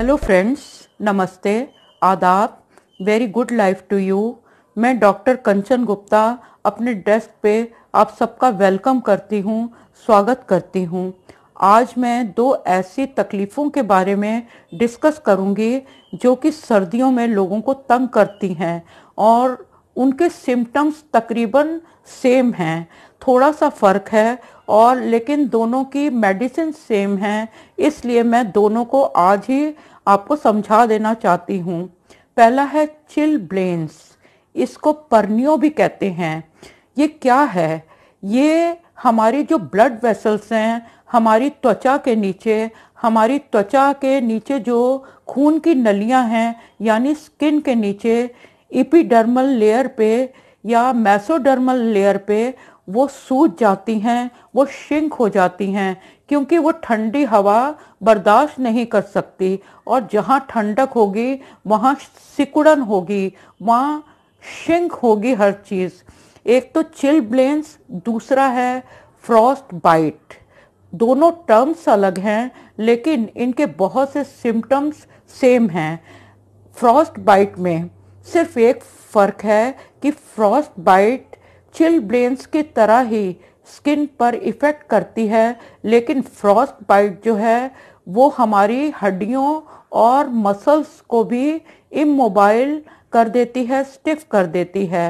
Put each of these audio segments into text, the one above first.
hello friends नमस्ते आदाब very good life to you मैं डॉक्टर कंचन गुप्ता अपने डेस्क पे आप सबका वेलकम करती हूँ स्वागत करती हूँ आज मैं दो ऐसी तकलीफ़ों के बारे में डिस्कस करूँगी जो कि सर्दियों में लोगों को तंग करती हैं और उनके सिम्टम्स तकरीबन सेम हैं थोड़ा सा फ़र्क है और लेकिन दोनों की मेडिसिन सेम हैं इसलिए मैं दोनों को आज ही आपको समझा देना चाहती हूँ पहला है चिल ब्लेन्स इसको परनियो भी कहते हैं ये क्या है ये हमारी जो ब्लड वेसल्स हैं हमारी त्वचा के नीचे हमारी त्वचा के नीचे जो खून की नलियां हैं यानी स्किन के नीचे इपिडर्मल लेयर पे या मैसोडर्मल लेयर पे वो सूज जाती हैं वो शिंक हो जाती हैं क्योंकि वो ठंडी हवा बर्दाश्त नहीं कर सकती और जहाँ ठंडक होगी वहाँ सिकुड़न होगी वहाँ शिंक होगी हर चीज़ एक तो चिल ब्लेंस दूसरा है फ्रॉस्ट बाइट दोनों टर्म्स अलग हैं लेकिन इनके बहुत से सिम्टम्स सेम हैं फ्रॉस्ट बाइट में सिर्फ एक फ़र्क है कि फ्रॉस्ट बाइट चिल ब्लेंस की तरह ही स्किन पर इफ़ेक्ट करती है लेकिन फ्रॉस्ट बाइट जो है वो हमारी हड्डियों और मसल्स को भी इमोबाइल कर देती है स्टिफ कर देती है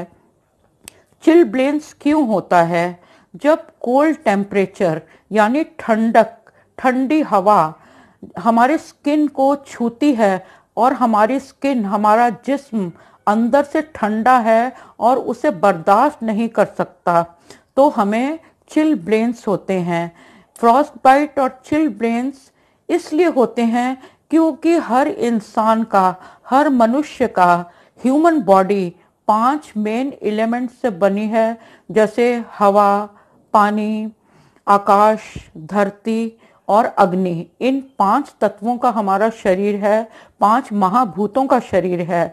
चिल ब्लेंस क्यों होता है जब कोल्ड टेम्परेचर यानी ठंडक ठंडी हवा हमारे स्किन को छूती है और हमारी स्किन हमारा जिस्म अंदर से ठंडा है और उसे बर्दाश्त नहीं कर सकता तो हमें चिल ब्रेन्स होते हैं फ्रॉस्ट बाइट और चिल ब्रेन्स इसलिए होते हैं क्योंकि हर इंसान का हर मनुष्य का ह्यूमन बॉडी पांच मेन एलिमेंट से बनी है जैसे हवा पानी आकाश धरती और अग्नि इन पांच तत्वों का हमारा शरीर है पांच महाभूतों का शरीर है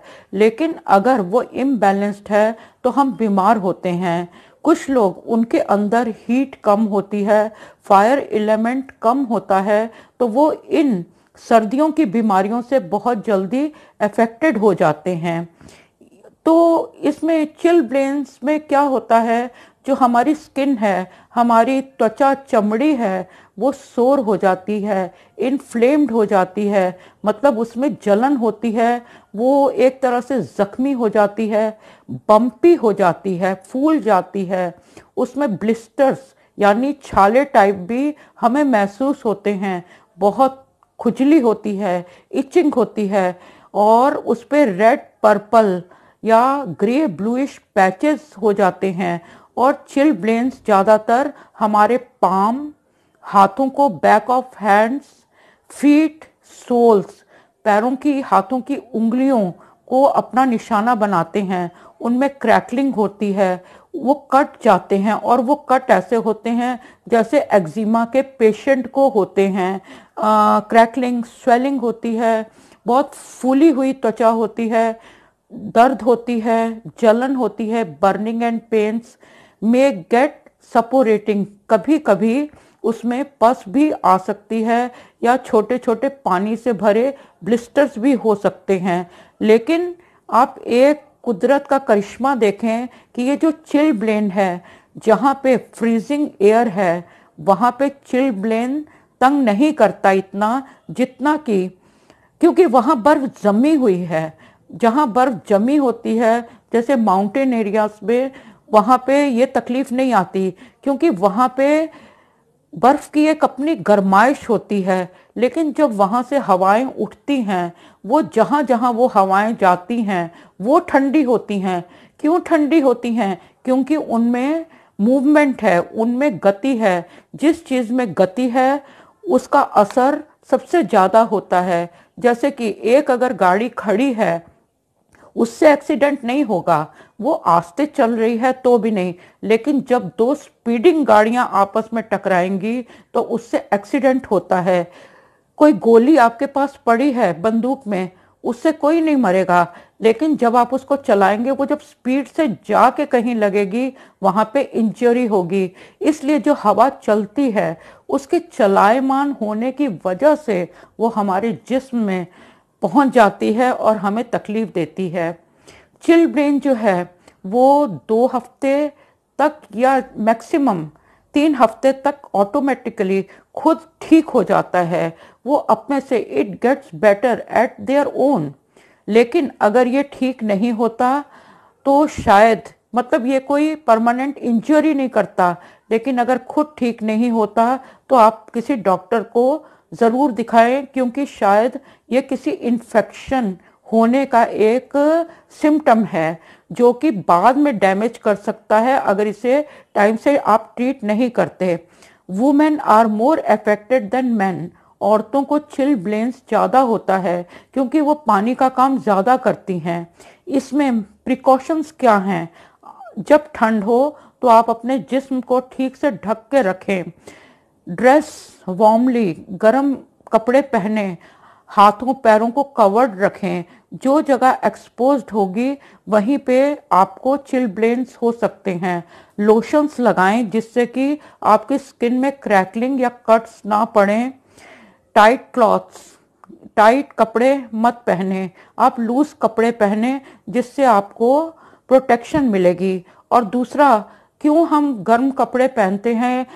लेकिन अगर वो इम्बेलेंस्ड है तो हम बीमार होते हैं कुछ लोग उनके अंदर हीट कम होती है फायर एलिमेंट कम होता है तो वो इन सर्दियों की बीमारियों से बहुत जल्दी अफेक्टेड हो जाते हैं तो इसमें चिल ब्रेन्स में क्या होता है जो हमारी स्किन है हमारी त्वचा चमड़ी है वो सोर हो जाती है इनफ्लेम्ड हो जाती है मतलब उसमें जलन होती है वो एक तरह से ज़ख्मी हो जाती है बम्पी हो जाती है फूल जाती है उसमें ब्लिस्टर्स यानी छाले टाइप भी हमें महसूस होते हैं बहुत खुजली होती है इचिंग होती है और उस पर रेड पर्पल या ग्रे ब्लूइश पैचेस हो जाते हैं और चिल ब्लेन्स ज़्यादातर हमारे पाम हाथों को back of hands feet soles पैरों की हाथों की उंगलियों को अपना निशाना बनाते हैं उनमें क्रैकलिंग होती है वो कट जाते हैं और वो कट ऐसे होते हैं जैसे एक्जिमा के पेशेंट को होते हैं क्रैकलिंग स्वेलिंग होती है बहुत फूली हुई त्वचा होती है दर्द होती है जलन होती है burning and pains may get suppurating कभी कभी उसमें पस भी आ सकती है या छोटे छोटे पानी से भरे ब्लिस्टर्स भी हो सकते हैं लेकिन आप एक कुदरत का करिश्मा देखें कि ये जो चिल ब्लेन है जहाँ पे फ्रीजिंग एयर है वहाँ पे चिल ब्लेन तंग नहीं करता इतना जितना कि क्योंकि वहाँ बर्फ जमी हुई है जहाँ बर्फ जमी होती है जैसे माउंटेन एरियाज में वहाँ पे ये तकलीफ नहीं आती क्योंकि वहाँ पे बर्फ़ की एक अपनी गर्माइश होती है लेकिन जब वहाँ से हवाएं उठती हैं वो जहाँ जहाँ वो हवाएं जाती हैं वो ठंडी होती हैं क्यों ठंडी होती हैं क्योंकि उनमें मूवमेंट है उनमें गति है जिस चीज़ में गति है उसका असर सबसे ज़्यादा होता है जैसे कि एक अगर गाड़ी खड़ी है उससे एक्सीडेंट नहीं होगा वो आस्ते चल रही है तो भी नहीं लेकिन जब दो स्पीडिंग गाड़ियां आपस में टकराएंगी तो उससे एक्सीडेंट होता है कोई गोली आपके पास पड़ी है बंदूक में उससे कोई नहीं मरेगा लेकिन जब आप उसको चलाएंगे वो जब स्पीड से जा के कहीं लगेगी वहां पे इंजरी होगी इसलिए जो हवा चलती है उसके चलायमान होने की वजह से वो हमारे जिस्म में पहुंच जाती है और हमें तकलीफ देती है चिल ब्रेन जो है वो दो हफ्ते तक या मैक्सिमम तीन हफ्ते तक ऑटोमेटिकली खुद ठीक हो जाता है वो अपने से it gets better at their own लेकिन अगर ये ठीक नहीं होता तो शायद मतलब ये कोई परमानेंट इंजरी नहीं करता लेकिन अगर खुद ठीक नहीं होता तो आप किसी डॉक्टर को ज़रूर दिखाएं क्योंकि शायद ये किसी इन्फेक्शन होने का एक सिम्टम है जो कि बाद में डैमेज कर सकता है अगर इसे टाइम से आप ट्रीट नहीं करते women are more affected than man औरतों को चिल ब्लेंस ज़्यादा होता है क्योंकि वो पानी का काम ज़्यादा करती हैं इसमें प्रिकॉशंस क्या हैं जब ठंड हो तो आप अपने जिस्म को ठीक से ढक के रखें ड्रेस वार्मली गर्म कपड़े पहने हाथों पैरों को कवर्ड रखें जो जगह एक्सपोज होगी वहीं पे आपको चिल ब्लेंस हो सकते हैं लोशंस लगाएं जिससे कि आपकी स्किन में क्रैकलिंग या कट्स ना पड़ें टाइट क्लॉथ्स टाइट कपड़े मत पहने आप लूज कपड़े पहने जिससे आपको प्रोटेक्शन मिलेगी और दूसरा क्यों हम गर्म कपड़े पहनते हैं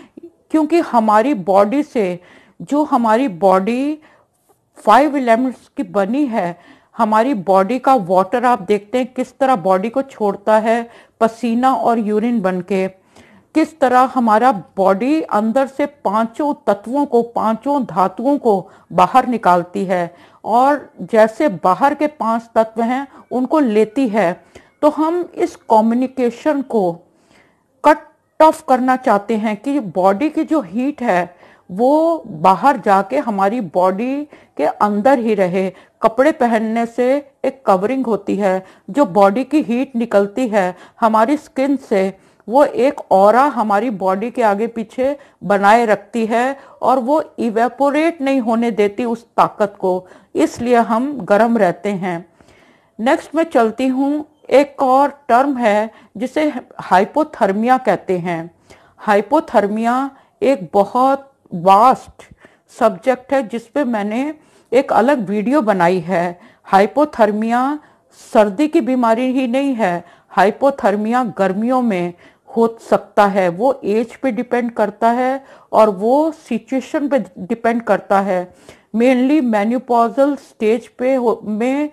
क्योंकि हमारी बॉडी से जो हमारी बॉडी फाइव एलिमेंट्स की बनी है हमारी बॉडी का वाटर आप देखते हैं किस तरह बॉडी को छोड़ता है पसीना और यूरिन बन के किस तरह हमारा बॉडी अंदर से पांचों तत्वों को पांचों धातुओं को बाहर निकालती है और जैसे बाहर के पांच तत्व हैं उनको लेती है तो हम इस कम्युनिकेशन को ऑफ करना चाहते हैं कि बॉडी की जो हीट है वो बाहर जाके हमारी बॉडी के अंदर ही रहे कपड़े पहनने से एक कवरिंग होती है जो बॉडी की हीट निकलती है हमारी स्किन से वो एक और हमारी बॉडी के आगे पीछे बनाए रखती है और वो इवेपोरेट नहीं होने देती उस ताकत को इसलिए हम गर्म रहते हैं नेक्स्ट मैं चलती हूँ एक और टर्म है जिसे हाइपोथर्मिया कहते हैं हाइपोथर्मिया एक बहुत वास्ट सब्जेक्ट है जिस पे मैंने एक अलग वीडियो बनाई है हाइपोथर्मिया सर्दी की बीमारी ही नहीं है हाइपोथर्मिया गर्मियों में हो सकता है वो एज पे डिपेंड करता है और वो सिचुएशन पे डिपेंड करता है मेनली मैन्यूपोजल स्टेज पे हो में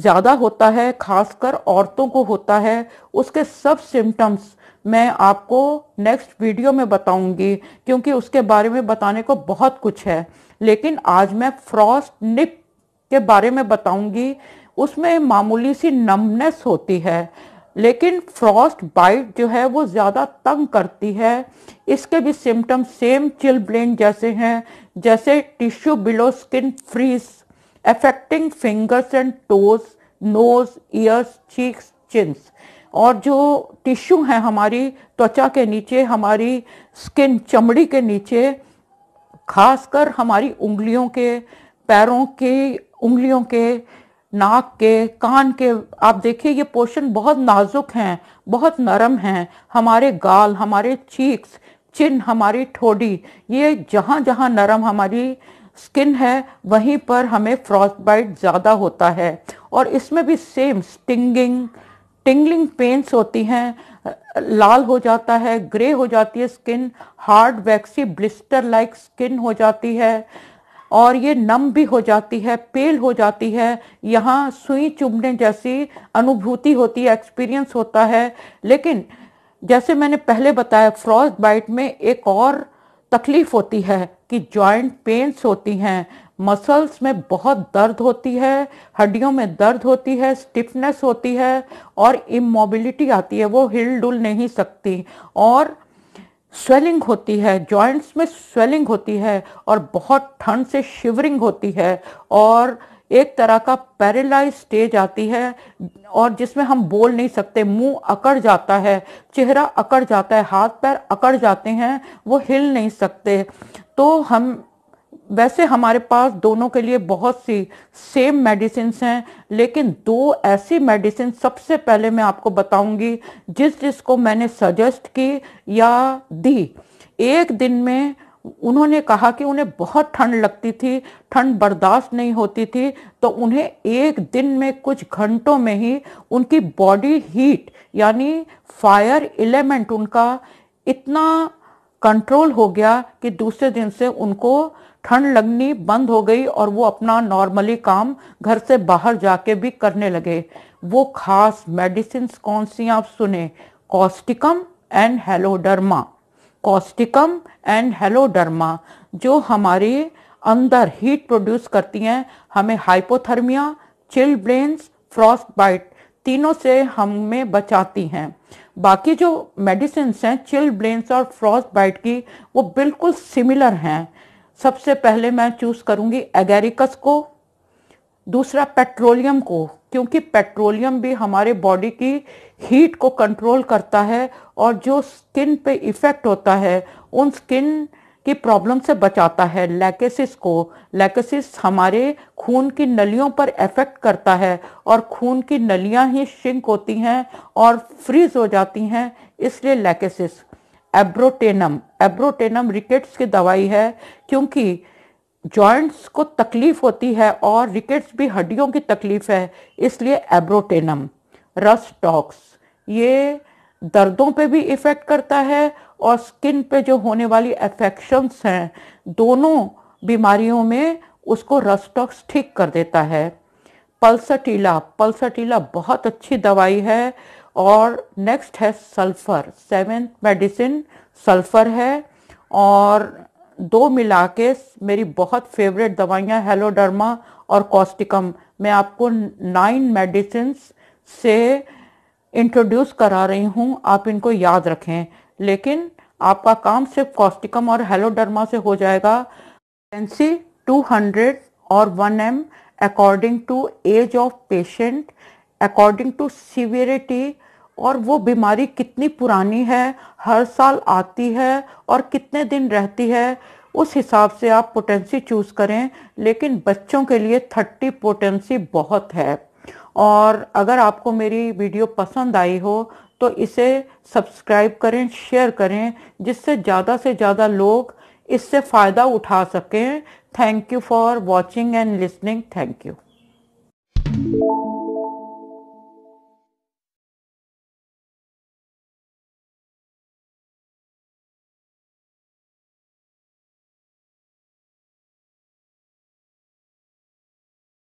ज़्यादा होता है खासकर औरतों को होता है उसके सब सिम्टम्स मैं आपको नेक्स्ट वीडियो में बताऊंगी क्योंकि उसके बारे में बताने को बहुत कुछ है लेकिन आज मैं फ्रॉस्ट निप के बारे में बताऊंगी उसमें मामूली सी नमनेस होती है लेकिन फ्रॉस्ट बाइट जो है वो ज़्यादा तंग करती है इसके भी सिम्टम सेम चिल ब्लेन जैसे हैं जैसे tissue below skin freeze affecting fingers and toes nose ears cheeks chins और जो टिश्यू है हमारी त्वचा के नीचे हमारी स्किन चमड़ी के नीचे खासकर हमारी उंगलियों के पैरों के उंगलियों के नाक के कान के आप देखिए ये पोर्शन बहुत नाजुक हैं बहुत नरम हैं हमारे गाल हमारे चीक्स चिन हमारी ठोडी ये जहाँ जहाँ नरम हमारी स्किन है वहीं पर हमें फ्रॉस्ट बाइट ज़्यादा होता है और इसमें भी सेम स्टिंगिंग टिंगलिंग पेंस होती हैं लाल हो जाता है ग्रे हो जाती है skin hard waxy blister like skin हो जाती है और ये नम भी हो जाती है पेल हो जाती है यहाँ सुई चुभने जैसी अनुभूति होती है एक्सपीरियंस होता है लेकिन जैसे मैंने पहले बताया फ्रॉस्ट बाइट में एक और तकलीफ होती है कि जॉइंट पेन्स होती हैं मसल्स में बहुत दर्द होती है हड्डियों में दर्द होती है स्टिफनेस होती है और इमोबिलिटी आती है वो हिल डुल नहीं सकती और स्वेलिंग होती है जॉइंट्स में स्वेलिंग होती है और बहुत ठंड से शिवरिंग होती है और एक तरह का पैरालाइज स्टेज आती है और जिसमें हम बोल नहीं सकते मुंह अकड़ जाता है चेहरा अकड़ जाता है हाथ पैर अकड़ जाते हैं वो हिल नहीं सकते तो हम वैसे हमारे पास दोनों के लिए बहुत सी सेम मेडिसिन हैं लेकिन दो ऐसी मेडिसिन सबसे पहले मैं आपको बताऊंगी जिस जिसको मैंने सजेस्ट की या दी एक दिन में उन्होंने कहा कि उन्हें बहुत ठंड लगती थी ठंड बर्दाश्त नहीं होती थी तो उन्हें एक दिन में कुछ घंटों में ही उनकी बॉडी हीट यानी फायर एलिमेंट उनका इतना कंट्रोल हो गया कि दूसरे दिन से उनको ठंड लगनी बंद हो गई और वो अपना नॉर्मली काम घर से बाहर जाके भी करने लगे वो खास मेडिसिन कौन सी आप सुने causticum and heloderma causticum and heloderma जो हमारे अंदर हीट प्रोड्यूस करती हैं हमें hypothermia chilblains frostbite तीनों से हमें बचाती हैं बाकी जो मेडिसिन हैं चिल ब्लेन्स और फ्रॉस्ट बाइट की वो बिल्कुल सिमिलर हैं सबसे पहले मैं चूज़ करूँगी एगेरिकस को दूसरा पेट्रोलियम को क्योंकि पेट्रोलियम भी हमारे बॉडी की हीट को कंट्रोल करता है और जो स्किन पे इफ़ेक्ट होता है उन स्किन की प्रॉब्लम से बचाता है लैकेसिस को लैकेसिस हमारे खून की नलियों पर इफेक्ट करता है और खून की नलियां ही शिंक होती हैं और फ्रीज हो जाती हैं इसलिए लैकेसिस एब्रोटेनम एब्रोटेनम रिकेट्स की दवाई है क्योंकि जॉइंट्स को तकलीफ होती है और रिकेट्स भी हड्डियों की तकलीफ है इसलिए एब्रोटेनम टॉक्स ये दर्दों पे भी इफ़ेक्ट करता है और स्किन पे जो होने वाली अफेक्शंस हैं दोनों बीमारियों में उसको रस्टॉक्स ठीक कर देता है पल्सटीला पल्सटीला बहुत अच्छी दवाई है और नेक्स्ट है सल्फ़र सेवेंथ मेडिसिन सल्फ़र है और दो मिला के मेरी बहुत फेवरेट दवाइयाँ हेलोडर्मा और कॉस्टिकम मैं आपको नाइन मेडिसिन से इंट्रोड्यूस करा रही हूँ आप इनको याद रखें लेकिन आपका काम सिर्फ कॉस्टिकम और हेलोडर्मा से हो जाएगा एनसी 200 और 1 M according to age of patient according to severity और वो बीमारी कितनी पुरानी है हर साल आती है और कितने दिन रहती है उस हिसाब से आप पोटेंसी चूज़ करें लेकिन बच्चों के लिए थर्टी पोटेंसी बहुत है और अगर आपको मेरी वीडियो पसंद आई हो तो इसे सब्सक्राइब करें शेयर करें जिससे ज़्यादा से ज़्यादा लोग इससे फ़ायदा उठा सकें thank you for watching and listening thank you